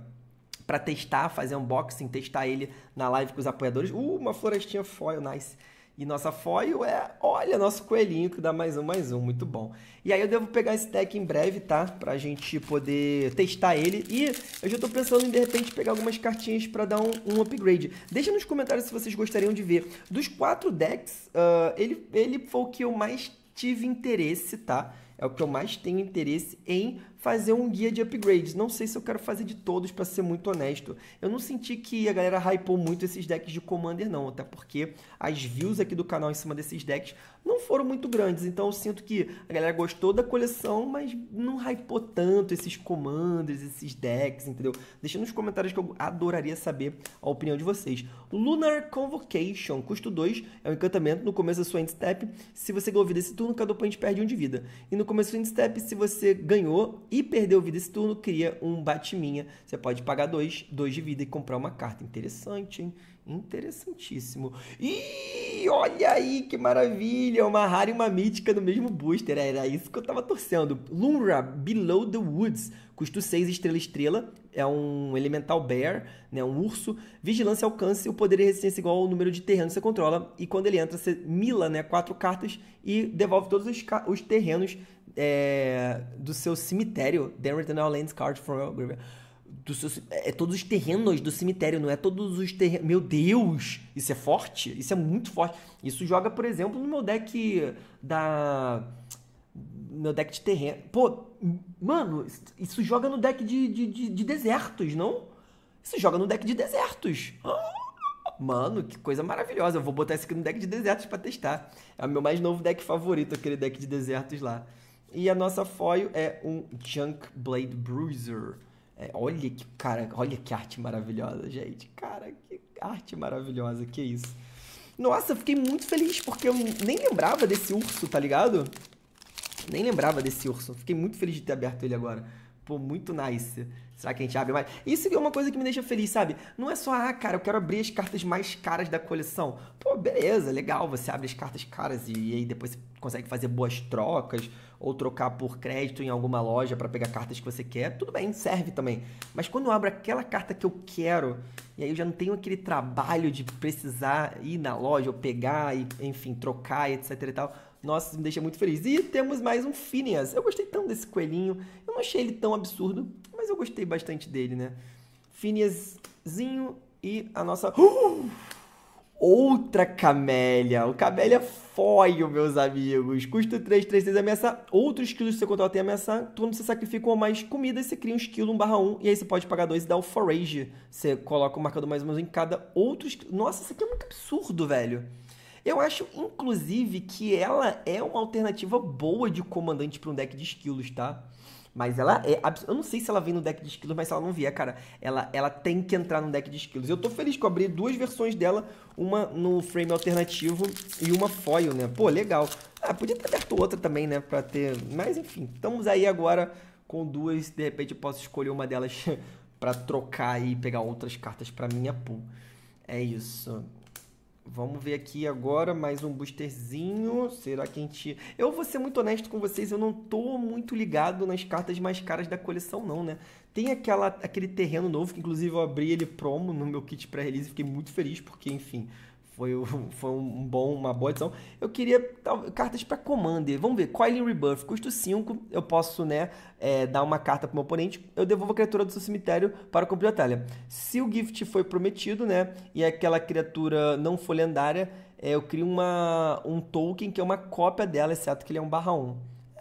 Pra testar, fazer unboxing, testar ele na live com os apoiadores. Uh, uma florestinha foil, nice. E nossa foil é, olha, nosso coelhinho que dá mais um, mais um, muito bom. E aí eu devo pegar esse deck em breve, tá? Pra gente poder testar ele. E eu já tô pensando em, de repente, pegar algumas cartinhas pra dar um, um upgrade. Deixa nos comentários se vocês gostariam de ver. Dos quatro decks, uh, ele, ele foi o que eu mais tive interesse, tá? É o que eu mais tenho interesse em fazer um guia de upgrades. Não sei se eu quero fazer de todos, para ser muito honesto. Eu não senti que a galera hypou muito esses decks de Commander, não. Até porque as views aqui do canal em cima desses decks não foram muito grandes. Então eu sinto que a galera gostou da coleção, mas não hypou tanto esses Commanders, esses decks, entendeu? Deixa nos comentários que eu adoraria saber a opinião de vocês. Lunar Convocation, custo 2, é um encantamento. No começo da sua instep. se você ganhou vida esse turno, cada oponente perde um de vida. E no começo do instep, se você ganhou e perder o vida esse turno, cria um batiminha Você pode pagar dois, dois de vida e comprar uma carta. Interessante, hein? Interessantíssimo. E olha aí que maravilha! Uma rara e uma mítica no mesmo booster. Era isso que eu tava torcendo. Lunra Below the Woods. Custo 6 estrela estrela. É um elemental bear, né? Um urso. Vigilância alcance. O poder e resistência é igual ao número de terrenos que você controla. E quando ele entra, você mila, né? Quatro cartas e devolve todos os, os terrenos é, do seu cemitério. Denver Tunnel Lands Card from do seu, é, é todos os terrenos do cemitério, não é todos os terrenos. Meu Deus! Isso é forte? Isso é muito forte. Isso joga, por exemplo, no meu deck da. Meu deck de terreno. Pô, mano, isso joga no deck de, de, de, de desertos, não? Isso joga no deck de desertos. mano, que coisa maravilhosa. Eu vou botar isso aqui no deck de desertos para testar. É o meu mais novo deck favorito, aquele deck de desertos lá. E a nossa foil é um Junk Blade Bruiser. É, olha que cara, olha que arte maravilhosa, gente. Cara, que arte maravilhosa, que isso. Nossa, fiquei muito feliz porque eu nem lembrava desse urso, tá ligado? Nem lembrava desse urso. Fiquei muito feliz de ter aberto ele agora. Pô, muito nice. Será que a gente abre mais? Isso é uma coisa que me deixa feliz, sabe? Não é só, ah, cara, eu quero abrir as cartas mais caras da coleção. Pô, beleza, legal, você abre as cartas caras e, e aí depois você consegue fazer boas trocas ou trocar por crédito em alguma loja para pegar cartas que você quer. Tudo bem, serve também. Mas quando eu abro aquela carta que eu quero, e aí eu já não tenho aquele trabalho de precisar ir na loja ou pegar e, enfim, trocar, etc e tal nossa, me deixa muito feliz. E temos mais um Phineas. Eu gostei tão desse coelhinho. Eu não achei ele tão absurdo, mas eu gostei bastante dele, né? Phineaszinho e a nossa... Uh! Outra camélia. O camélia foil, meus amigos. Custa 3, 3, 6, ameaçar. outros quilos que você controla tem ameaçar. Turno você sacrifica uma mais comida e você cria um quilo 1 barra 1. E aí você pode pagar 2 e dar o forage. Você coloca o marcador mais ou menos em cada outro Nossa, isso aqui é muito absurdo, velho. Eu acho, inclusive, que ela é uma alternativa boa de comandante para um deck de esquilos, tá? Mas ela é. Eu não sei se ela vem no deck de esquilos, mas se ela não vier, cara, ela, ela tem que entrar no deck de esquilos. Eu tô feliz que eu abri duas versões dela, uma no frame alternativo e uma foil, né? Pô, legal. Ah, podia ter aberto outra também, né? Pra ter. Mas enfim, estamos aí agora com duas. De repente eu posso escolher uma delas <laughs> para trocar e pegar outras cartas para minha pool. É isso. Vamos ver aqui agora mais um boosterzinho. Será que a gente. Eu vou ser muito honesto com vocês, eu não tô muito ligado nas cartas mais caras da coleção, não, né? Tem aquela, aquele terreno novo, que inclusive eu abri ele promo no meu kit pré-release, fiquei muito feliz, porque, enfim, foi, <laughs> foi um bom, uma boa edição. Eu queria tal, cartas para Commander. Vamos ver. Coiling Rebirth, custo 5. Eu posso né, é, dar uma carta para o meu oponente. Eu devolvo a criatura do seu cemitério para o campo de batalha. Se o gift foi prometido né, e aquela criatura não for lendária, é, eu crio uma, um token que é uma cópia dela, exceto que ele é um barra 1.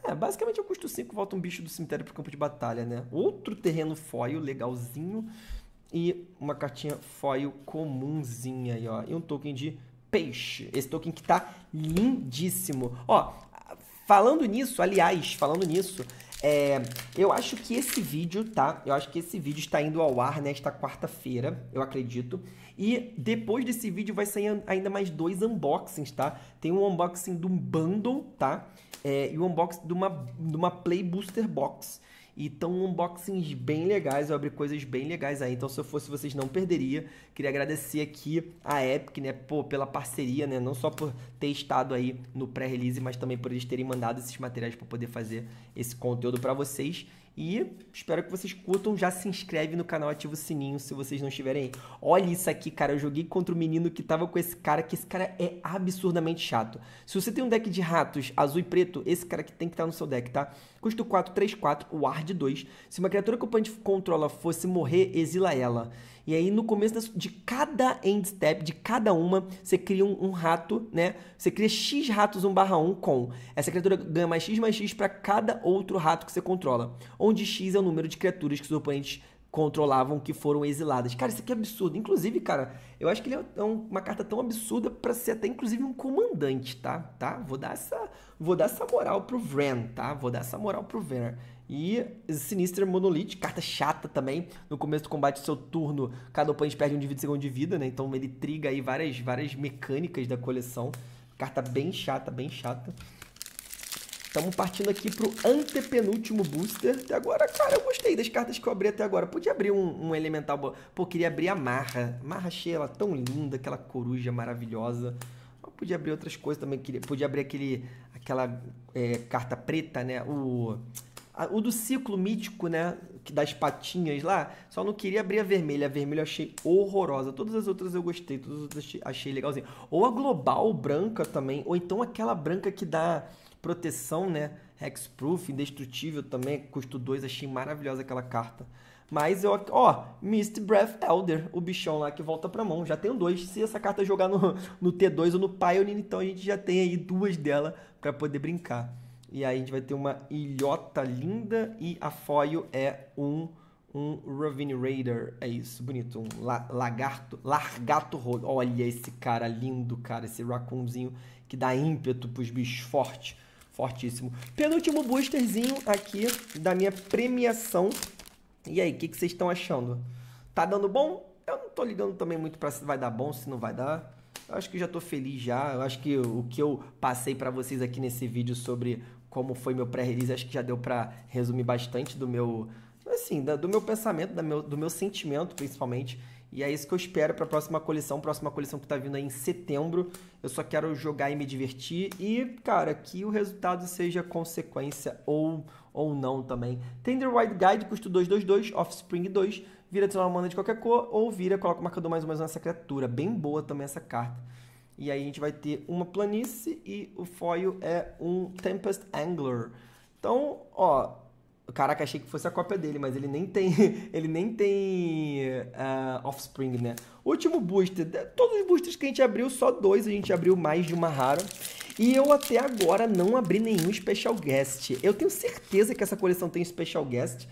É, basicamente eu custo 5, volta um bicho do cemitério para o campo de batalha, né? Outro terreno foil legalzinho e uma cartinha foil comunzinha aí, ó. E um token de peixe. Esse token que tá lindíssimo. Ó, falando nisso, aliás, falando nisso, é, eu acho que esse vídeo, tá? Eu acho que esse vídeo está indo ao ar nesta quarta-feira, eu acredito. E depois desse vídeo vai sair ainda mais dois unboxings, tá? Tem um unboxing de um bundle, tá? É, e o um unboxing de uma, de uma Play Booster Box. E estão unboxings bem legais, eu abri coisas bem legais aí. Então, se eu fosse vocês, não perderia. Queria agradecer aqui a Epic, né, pô, pela parceria, né? Não só por ter estado aí no pré-release, mas também por eles terem mandado esses materiais para poder fazer esse conteúdo para vocês. E espero que vocês curtam. Já se inscreve no canal, ativa o sininho se vocês não estiverem aí. Olha isso aqui, cara. Eu joguei contra o um menino que tava com esse cara, que esse cara é absurdamente chato. Se você tem um deck de ratos azul e preto, esse cara que tem que estar tá no seu deck, tá? Custo 4, 3, 4, ward 2. Se uma criatura que o oponente controla fosse morrer, exila ela. E aí no começo de cada end step, de cada uma, você cria um, um rato, né? Você cria x ratos 1 barra 1 com. Essa criatura ganha mais x mais x para cada outro rato que você controla. Onde x é o número de criaturas que os oponentes controlavam que foram exiladas. Cara, isso aqui é absurdo. Inclusive, cara, eu acho que ele é, é uma carta tão absurda para ser até inclusive um comandante, tá? Tá? Vou dar essa, vou dar essa moral pro Vren, tá? Vou dar essa moral pro Vren. E Sinister Monolith, carta chata também. No começo do combate do seu turno, cada oponente perde um de vida segundo de vida, né? Então ele triga aí várias, várias mecânicas da coleção. Carta bem chata, bem chata. Estamos partindo aqui pro antepenúltimo booster. Até agora, cara, eu gostei das cartas que eu abri até agora. Podia abrir um, um elemental. Bo... Pô, queria abrir a Marra. Marra achei ela tão linda, aquela coruja maravilhosa. Mas podia abrir outras coisas também. Queria... Podia abrir aquele, aquela é, carta preta, né? O o do ciclo mítico, né? Das patinhas lá, só não queria abrir a vermelha. A vermelha eu achei horrorosa. Todas as outras eu gostei, todas as outras achei legalzinho. Ou a global branca também, ou então aquela branca que dá proteção, né? Hexproof, indestrutível também, custo 2, achei maravilhosa aquela carta. Mas eu, ó, Mist Breath Elder, o bichão lá que volta pra mão. Já tenho dois. Se essa carta jogar no, no T2 ou no Pioneer, então a gente já tem aí duas dela para poder brincar. E aí a gente vai ter uma ilhota linda e a foil é um um Ravine Raider, é isso, bonito, um la lagarto, largato rodo. Olha esse cara lindo, cara, esse raccoonzinho que dá ímpeto pros bichos forte, fortíssimo. Penúltimo boosterzinho aqui da minha premiação. E aí, o que, vocês estão achando? Tá dando bom? Eu não tô ligando também muito para se vai dar bom, se não vai dar. Eu acho que já tô feliz já. Eu acho que o que eu passei para vocês aqui nesse vídeo sobre como foi meu pré-release, acho que já deu para resumir bastante do meu, assim, do meu pensamento, do meu, do meu sentimento, principalmente. E é isso que eu espero para a próxima coleção, próxima coleção que está vindo aí em setembro. Eu só quero jogar e me divertir e, cara, que o resultado seja consequência ou ou não também. Tender Wide Guide, custo 222, Offspring 2, vira de uma mana de qualquer cor ou vira, coloca o marcador mais ou menos nessa criatura. Bem boa também essa carta. E aí a gente vai ter uma planície e o foil é um Tempest Angler. Então, ó, caraca, achei que fosse a cópia dele, mas ele nem tem, <laughs> ele nem tem uh, offspring, né? Último booster, todos os boosters que a gente abriu, só dois, a gente abriu mais de uma rara. E eu até agora não abri nenhum Special Guest. Eu tenho certeza que essa coleção tem Special Guest,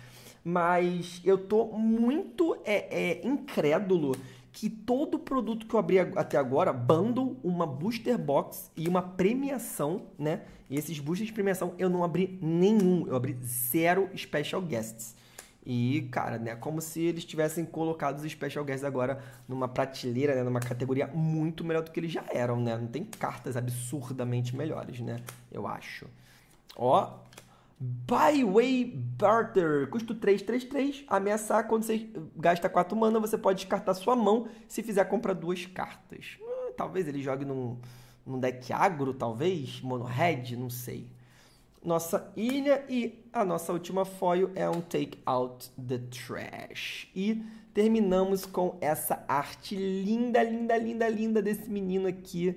mas eu tô muito é, é, incrédulo que todo produto que eu abri até agora, bundle, uma booster box e uma premiação, né? E esses boosters de premiação eu não abri nenhum, eu abri zero special guests. E, cara, né, como se eles tivessem colocado os special guests agora numa prateleira, né, numa categoria muito melhor do que eles já eram, né? Não tem cartas absurdamente melhores, né? Eu acho. Ó, Byway Barter, custo 333, ameaçar, quando você gasta 4 mana, você pode descartar sua mão se fizer comprar duas cartas. Hum, talvez ele jogue num, num deck agro, talvez, mono red, não sei. Nossa ilha e a nossa última foil é um Take Out the Trash. E terminamos com essa arte linda, linda, linda, linda desse menino aqui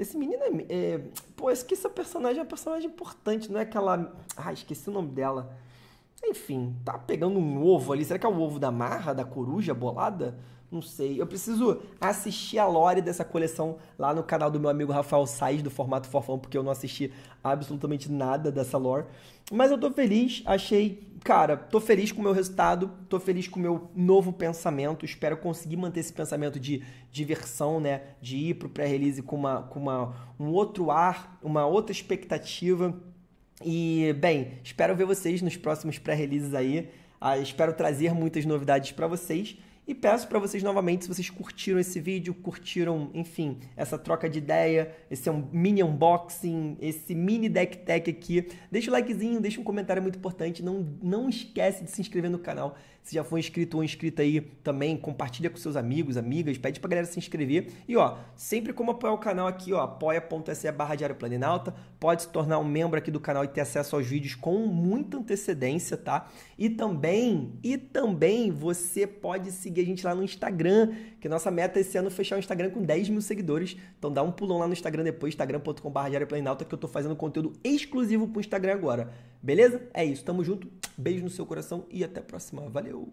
esse menino é, é. Pô, esse que a personagem é uma personagem importante, não é aquela. Ah, esqueci o nome dela. Enfim, tá pegando um ovo ali. Será que é o ovo da marra, da coruja bolada? Não sei. Eu preciso assistir a lore dessa coleção lá no canal do meu amigo Rafael Sainz, do Formato Forfão, porque eu não assisti absolutamente nada dessa lore. Mas eu tô feliz, achei. Cara, tô feliz com o meu resultado, tô feliz com o meu novo pensamento. Espero conseguir manter esse pensamento de diversão, né? De ir pro pré-release com, uma, com uma, um outro ar, uma outra expectativa e, bem, espero ver vocês nos próximos pré-releases aí. Ah, espero trazer muitas novidades para vocês. E peço para vocês novamente, se vocês curtiram esse vídeo, curtiram, enfim, essa troca de ideia, esse é um mini unboxing, esse mini deck tech aqui, deixa o likezinho, deixa um comentário muito importante, não, não esquece de se inscrever no canal, se já foi inscrito ou inscrita aí também, compartilha com seus amigos, amigas, pede pra galera se inscrever. E ó, sempre como apoiar o canal aqui, ó, apoia.se barra Diário Planinalta, pode se tornar um membro aqui do canal e ter acesso aos vídeos com muita antecedência, tá? E também, e também você pode seguir a gente lá no Instagram, que nossa meta esse ano é fechar o Instagram com 10 mil seguidores. Então dá um pulão lá no Instagram depois, instagram.com.br que eu tô fazendo conteúdo exclusivo pro Instagram agora. Beleza? É isso. Tamo junto. Beijo no seu coração e até a próxima. Valeu!